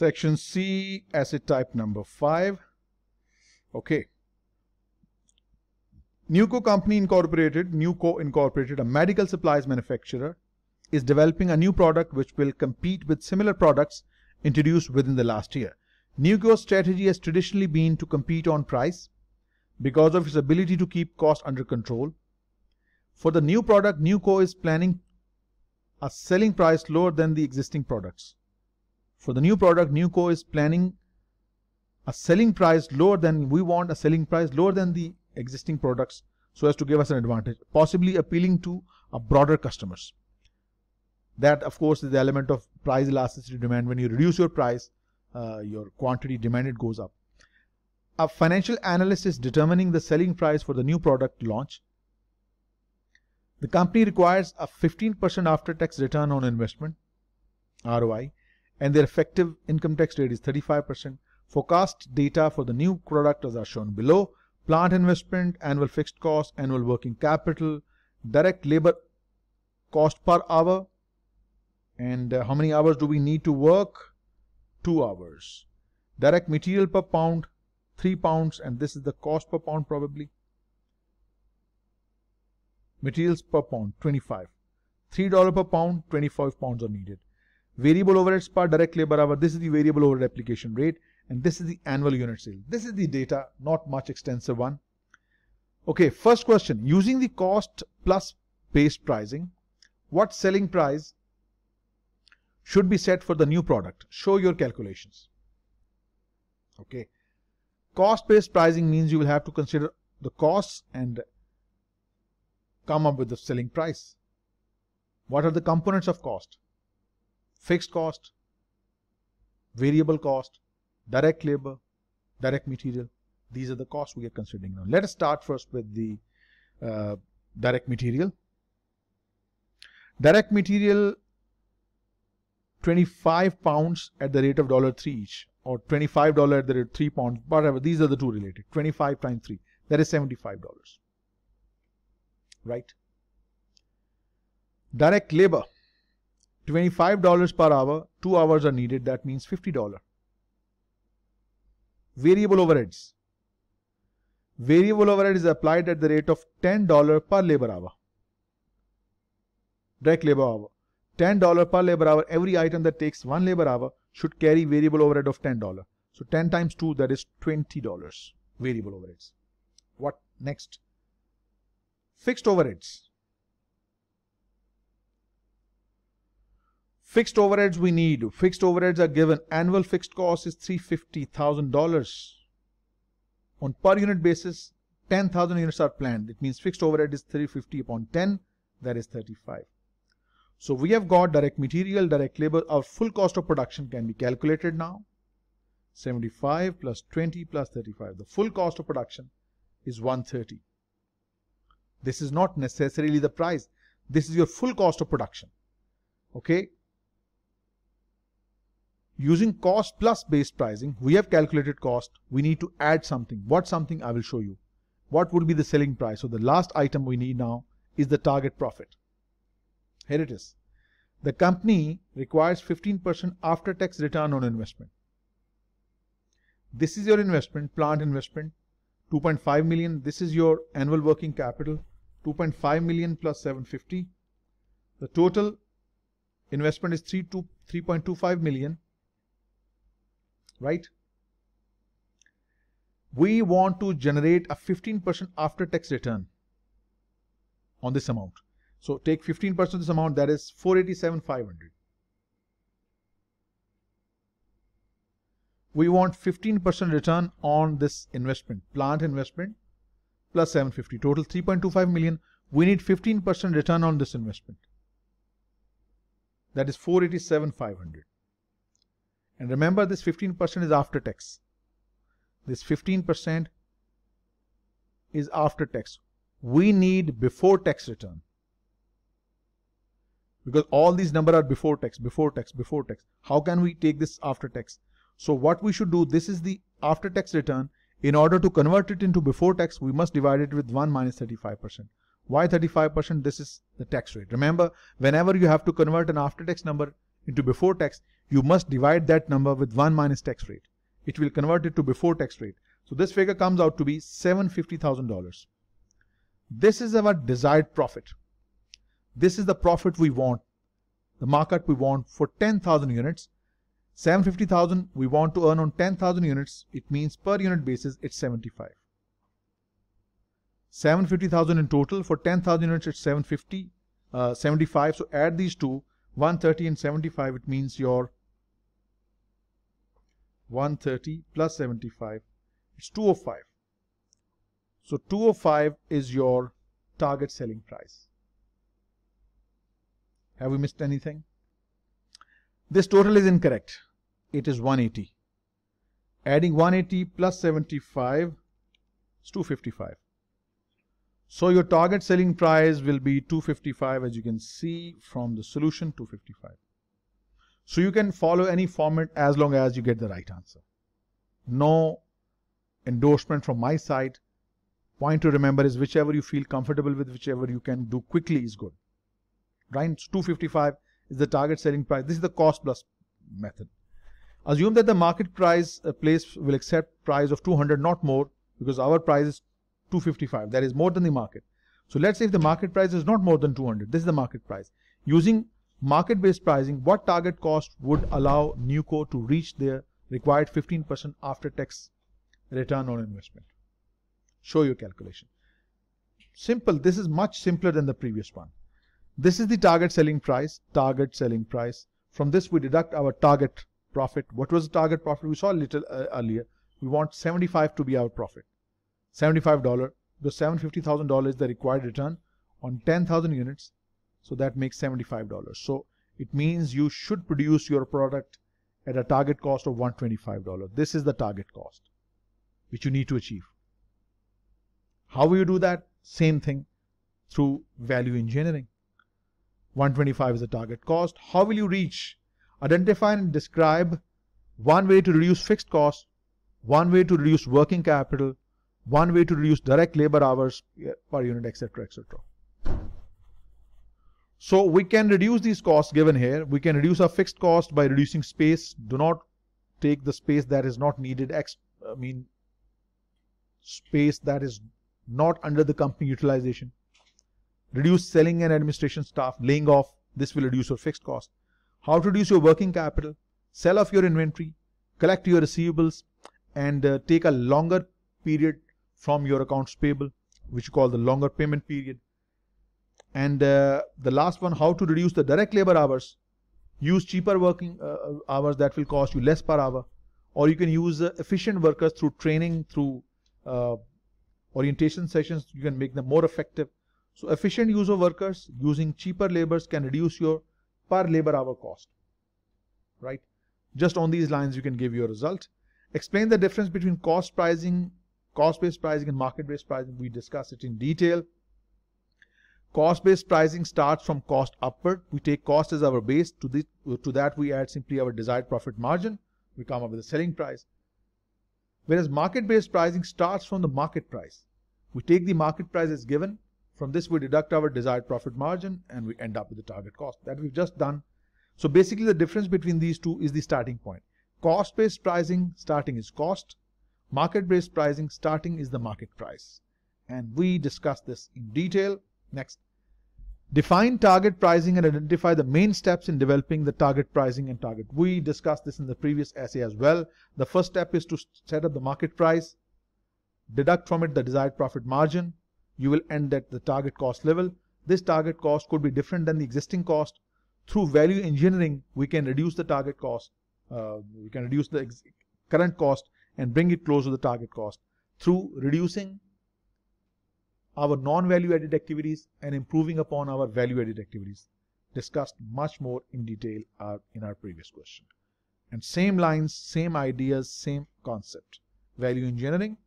Section C, asset type number 5. Okay. Nuco Company Incorporated, Nuco Incorporated, a medical supplies manufacturer, is developing a new product which will compete with similar products introduced within the last year. Nuco's strategy has traditionally been to compete on price because of its ability to keep cost under control. For the new product, Nuco is planning a selling price lower than the existing products. For the new product, Newco is planning a selling price lower than we want a selling price lower than the existing products so as to give us an advantage, possibly appealing to a broader customers. That of course is the element of price elasticity demand. When you reduce your price, uh, your quantity demanded goes up. A financial analyst is determining the selling price for the new product launch. The company requires a 15% after tax return on investment, ROI, and their effective income tax rate is 35%. Forecast data for the new products are shown below. Plant investment, annual fixed cost, annual working capital, direct labor cost per hour, and uh, how many hours do we need to work? Two hours. Direct material per pound, three pounds, and this is the cost per pound probably. Materials per pound, 25. $3 per pound, 25 pounds are needed variable overheads per direct labor hour. This is the variable overhead application rate and this is the annual unit sale. This is the data, not much extensive one. Okay, first question. Using the cost plus base pricing, what selling price should be set for the new product? Show your calculations. Okay. Cost-based pricing means you will have to consider the costs and come up with the selling price. What are the components of cost? fixed cost, variable cost, direct labor, direct material. These are the costs we are considering now. Let us start first with the uh, direct material. Direct material 25 pounds at the rate of dollar 3 each or 25 dollar at the rate 3 pounds whatever these are the two related 25 times 3 that is 75 dollars right direct labor $25 per hour, 2 hours are needed, that means $50. Variable overheads. Variable overhead is applied at the rate of $10 per labor hour. Direct labor hour. $10 per labor hour, every item that takes 1 labor hour should carry variable overhead of $10. So 10 times 2, that is $20 variable overheads. What next? Fixed overheads. Fixed overheads we need. Fixed overheads are given. Annual fixed cost is $350,000. On per unit basis, 10,000 units are planned. It means fixed overhead is 350 upon 10, that is 35. So we have got direct material, direct labor, our full cost of production can be calculated now. 75 plus 20 plus 35. The full cost of production is 130. This is not necessarily the price. This is your full cost of production. Okay. Using cost plus based pricing, we have calculated cost. We need to add something. What something I will show you. What would be the selling price? So the last item we need now is the target profit. Here it is. The company requires 15% after tax return on investment. This is your investment, plant investment, 2.5 million. This is your annual working capital, 2.5 million plus 750. The total investment is 3.25 million right? We want to generate a 15% after tax return on this amount. So take 15% of this amount that is 487,500. We want 15% return on this investment, plant investment plus 750, total 3.25 million. We need 15% return on this investment. That is 487,500. And remember this 15% is after tax. This 15% is after tax. We need before tax return. Because all these number are before tax, before tax, before tax. How can we take this after tax? So what we should do, this is the after tax return. In order to convert it into before tax, we must divide it with 1 minus 35%. Why 35%? This is the tax rate. Remember, whenever you have to convert an after tax number into before tax, you must divide that number with 1 minus tax rate. It will convert it to before tax rate. So this figure comes out to be $750,000. This is our desired profit. This is the profit we want, the market we want for 10,000 units. 750,000 we want to earn on 10,000 units. It means per unit basis it's 75. 750,000 in total for 10,000 units it's 750, uh, 75. So add these two, 130 and 75. It means your 130 plus 75. It's 205. So 205 is your target selling price. Have we missed anything? This total is incorrect. It is 180. Adding 180 plus 75 is 255. So your target selling price will be 255 as you can see from the solution 255. So you can follow any format as long as you get the right answer. No endorsement from my side. Point to remember is whichever you feel comfortable with, whichever you can do quickly is good. Right? 255 is the target selling price. This is the cost plus method. Assume that the market price uh, place will accept price of 200, not more, because our price is 255. That is more than the market. So let's say if the market price is not more than 200, this is the market price. Using Market-based pricing, what target cost would allow NUCO to reach their required 15% after-tax return on investment? Show your calculation. Simple. This is much simpler than the previous one. This is the target selling price, target selling price. From this, we deduct our target profit. What was the target profit? We saw a little uh, earlier. We want 75 to be our profit. $75, The $750,000 is the required return on 10,000 units so that makes $75. So it means you should produce your product at a target cost of $125. This is the target cost which you need to achieve. How will you do that? Same thing through value engineering. 125 is the target cost. How will you reach? Identify and describe one way to reduce fixed costs, one way to reduce working capital, one way to reduce direct labor hours per unit, etc., etc. So we can reduce these costs given here. We can reduce our fixed cost by reducing space. Do not take the space that is not needed. I mean, space that is not under the company utilization. Reduce selling and administration staff, laying off. This will reduce your fixed cost. How to reduce your working capital, sell off your inventory, collect your receivables, and uh, take a longer period from your accounts payable, which you call the longer payment period. And uh, the last one, how to reduce the direct labor hours. Use cheaper working uh, uh, hours that will cost you less per hour. Or you can use uh, efficient workers through training, through uh, orientation sessions. You can make them more effective. So efficient use of workers using cheaper labors can reduce your per labor hour cost. Right? Just on these lines, you can give your result. Explain the difference between cost pricing, cost-based pricing and market-based pricing. We discussed it in detail. Cost-based pricing starts from cost upward. We take cost as our base. To, this, to that, we add simply our desired profit margin. We come up with a selling price. Whereas market-based pricing starts from the market price. We take the market price as given. From this, we deduct our desired profit margin and we end up with the target cost that we've just done. So basically, the difference between these two is the starting point. Cost-based pricing, starting is cost. Market-based pricing, starting is the market price. And we discuss this in detail. Next. Define target pricing and identify the main steps in developing the target pricing and target. We discussed this in the previous essay as well. The first step is to set up the market price, deduct from it the desired profit margin. You will end at the target cost level. This target cost could be different than the existing cost. Through value engineering, we can reduce the target cost. Uh, we can reduce the current cost and bring it close to the target cost. Through reducing our non-value added activities and improving upon our value added activities discussed much more in detail uh, in our previous question. And same lines, same ideas, same concept. Value engineering,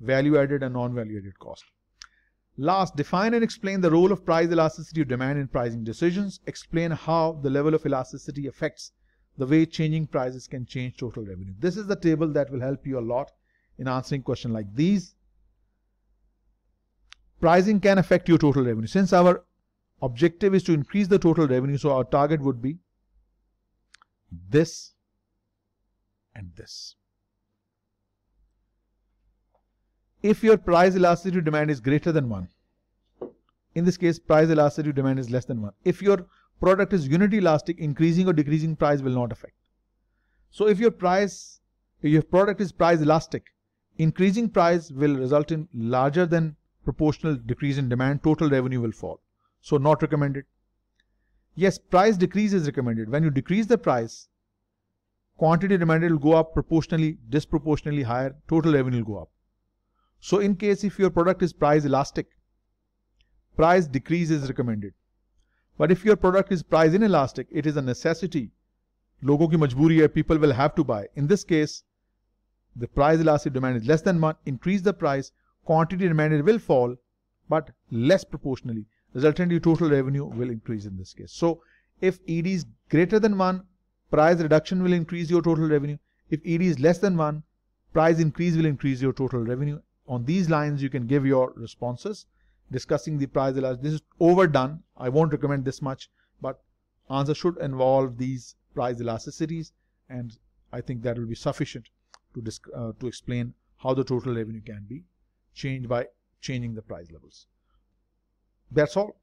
value added and non-value added cost. Last, define and explain the role of price elasticity of demand in pricing decisions. Explain how the level of elasticity affects the way changing prices can change total revenue. This is the table that will help you a lot in answering questions like these pricing can affect your total revenue. Since our objective is to increase the total revenue, so our target would be this and this. If your price elasticity demand is greater than 1, in this case price elasticity demand is less than 1. If your product is unit elastic, increasing or decreasing price will not affect. So if your price, if your product is price elastic, increasing price will result in larger than proportional decrease in demand, total revenue will fall. So not recommended. Yes, price decrease is recommended. When you decrease the price, quantity demanded will go up proportionally, disproportionately higher, total revenue will go up. So in case if your product is price elastic, price decrease is recommended. But if your product is price inelastic, it is a necessity. Logo ki majburi hai, people will have to buy. In this case, the price elastic demand is less than 1, increase the price, quantity demanded will fall, but less proportionally. Resultantly, total revenue will increase in this case. So if ED is greater than 1, price reduction will increase your total revenue. If ED is less than 1, price increase will increase your total revenue. On these lines, you can give your responses discussing the price elasticity. This is overdone. I won't recommend this much, but answer should involve these price elasticities. And I think that will be sufficient to, uh, to explain how the total revenue can be Change by changing the price levels. That's all.